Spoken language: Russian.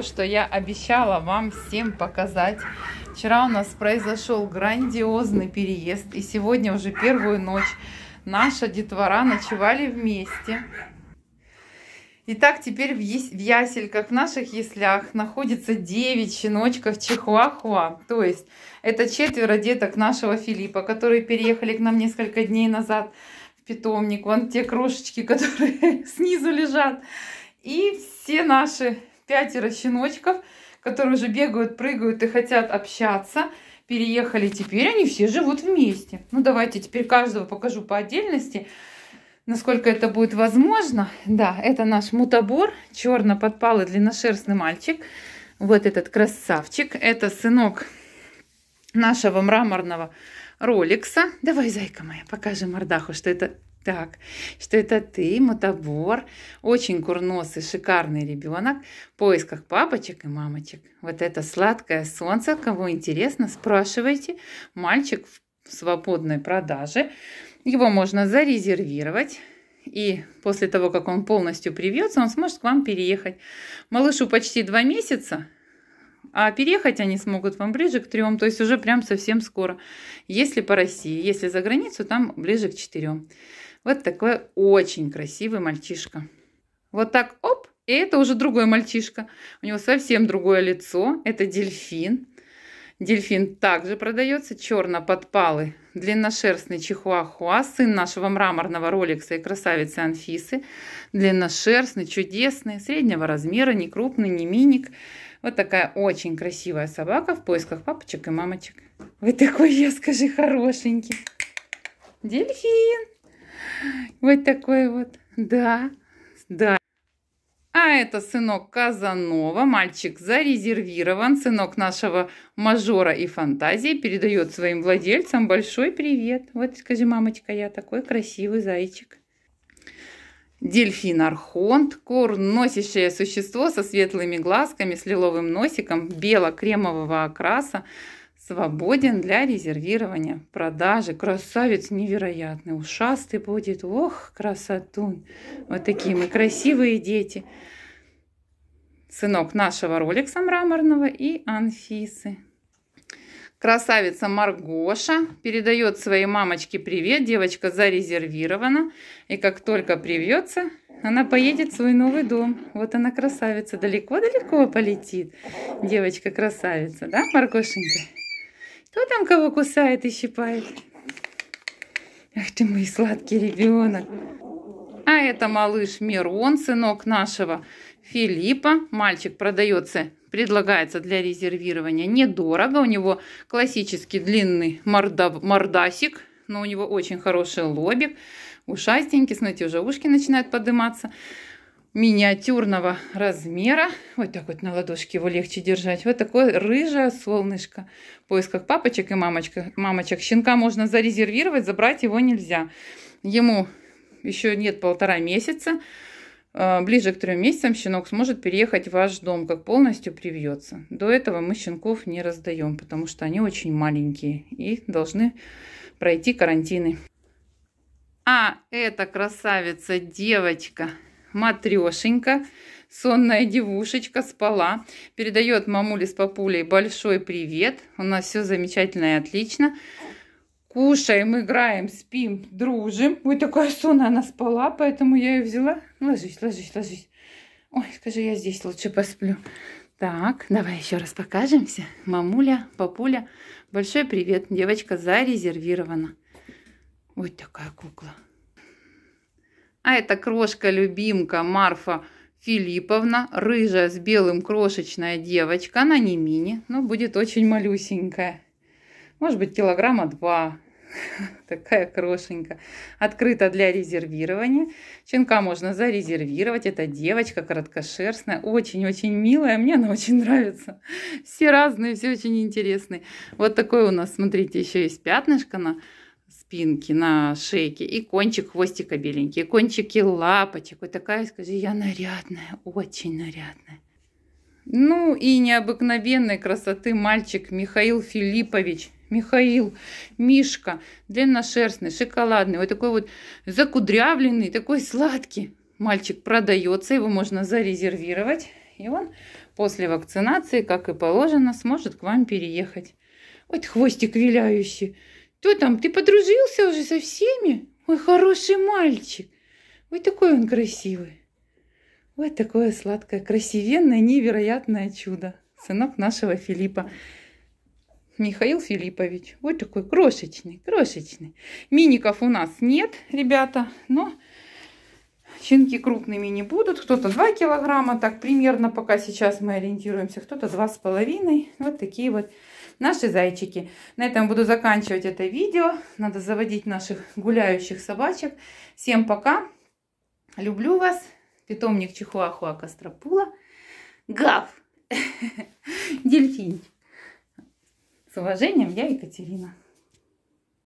что я обещала вам всем показать. Вчера у нас произошел грандиозный переезд, и сегодня уже первую ночь наша детвора ночевали вместе. Итак, теперь в, в ясельках, в наших яслях находится 9 щеночков Чихуахуа. То есть это четверо деток нашего Филиппа, которые переехали к нам несколько дней назад в питомник. Вон те крошечки, которые снизу лежат. И все наши пятеро щеночков, которые уже бегают, прыгают и хотят общаться. Переехали теперь, они все живут вместе. Ну, давайте теперь каждого покажу по отдельности, насколько это будет возможно. Да, это наш мутабор, черно-подпалый длинношерстный мальчик. Вот этот красавчик. Это сынок нашего мраморного роликса. Давай, зайка моя, покажи мордаху, что это так, что это ты, мотобор, очень курносый, шикарный ребенок в поисках папочек и мамочек. Вот это сладкое солнце, кому интересно, спрашивайте. Мальчик в свободной продаже. Его можно зарезервировать. И после того, как он полностью привьется, он сможет к вам переехать. Малышу почти два месяца, а переехать они смогут вам ближе к трем, то есть уже прям совсем скоро. Если по России, если за границу, там ближе к четырем. Вот такой очень красивый мальчишка. Вот так, оп, и это уже другой мальчишка. У него совсем другое лицо. Это дельфин. Дельфин также продается, черно-подпалый, длинношерстный чихуахуа, сын нашего мраморного роликса и красавицы Анфисы. Длинношерстный, чудесный, среднего размера, не крупный, не миник. Вот такая очень красивая собака в поисках папочек и мамочек. Вы такой, я скажи, хорошенький. Дельфин! Вот такой вот. Да, да. А это сынок Казанова, мальчик зарезервирован, сынок нашего мажора и фантазии, передает своим владельцам большой привет. Вот скажи, мамочка, я такой красивый зайчик. Дельфин Архонт, курносящее существо со светлыми глазками, с лиловым носиком, бело-кремового окраса, свободен для резервирования, продажи. Красавец невероятный, ушастый будет. Ох, красоту, Вот такие мы красивые дети. Сынок нашего Роликса мраморного и Анфисы. Красавица Маргоша передает своей мамочке привет. Девочка зарезервирована. И как только привьется, она поедет в свой новый дом. Вот она красавица. Далеко-далеко полетит. Девочка красавица, да, Маргошенька? Кто там кого кусает и щипает? Ах ты мой сладкий ребенок. А это малыш Мирон, сынок нашего Филиппа. Мальчик продается, предлагается для резервирования недорого. У него классический длинный морда, мордасик, но у него очень хороший лобик. Ушастенький, смотрите, уже ушки начинают подниматься миниатюрного размера. Вот так вот на ладошке его легче держать. Вот такое рыжее солнышко. В поисках папочек и мамочек. мамочек. Щенка можно зарезервировать, забрать его нельзя. Ему еще нет полтора месяца. А, ближе к трем месяцам щенок сможет переехать в ваш дом, как полностью привьется. До этого мы щенков не раздаем, потому что они очень маленькие и должны пройти карантины. А эта красавица девочка матрешенька, сонная девушечка, спала. Передает мамуле с папулей большой привет. У нас все замечательно и отлично. Кушаем, играем, спим, дружим. Ой, такая сонная она спала, поэтому я ее взяла. Ложись, ложись, ложись. Ой, скажи, я здесь лучше посплю. Так, давай еще раз покажемся. Мамуля, папуля, большой привет. Девочка зарезервирована. Вот такая кукла. А это крошка-любимка Марфа Филипповна, рыжая с белым крошечная девочка, она не мини, но будет очень малюсенькая. Может быть, килограмма два. Такая крошенька. Открыта для резервирования. Щенка можно зарезервировать. Это девочка короткошерстная. Очень-очень милая. Мне она очень нравится. Все разные, все очень интересные. Вот такой у нас, смотрите, еще есть пятнышко на спинке, на шейке, и кончик хвостика беленький, и кончики лапочек. Вот такая, скажи, я нарядная, очень нарядная. Ну и необыкновенной красоты мальчик Михаил Филиппович. Михаил, Мишка, длинношерстный, шоколадный, вот такой вот закудрявленный, такой сладкий. Мальчик продается, его можно зарезервировать. И он после вакцинации, как и положено, сможет к вам переехать. Вот хвостик виляющий. Кто там? Ты подружился уже со всеми? Ой, хороший мальчик. Ой, такой он красивый. Вот такое сладкое, красивенное, невероятное чудо. Сынок нашего Филиппа. Михаил Филиппович. Вот такой крошечный, крошечный. Миников у нас нет, ребята, но Щенки крупными не будут. Кто-то 2 килограмма, так примерно пока сейчас мы ориентируемся. Кто-то 2,5. Вот такие вот наши зайчики. На этом буду заканчивать это видео. Надо заводить наших гуляющих собачек. Всем пока. Люблю вас. Питомник Чихуахуа Костропула. Гав! Дельфинчик. С уважением, я Екатерина.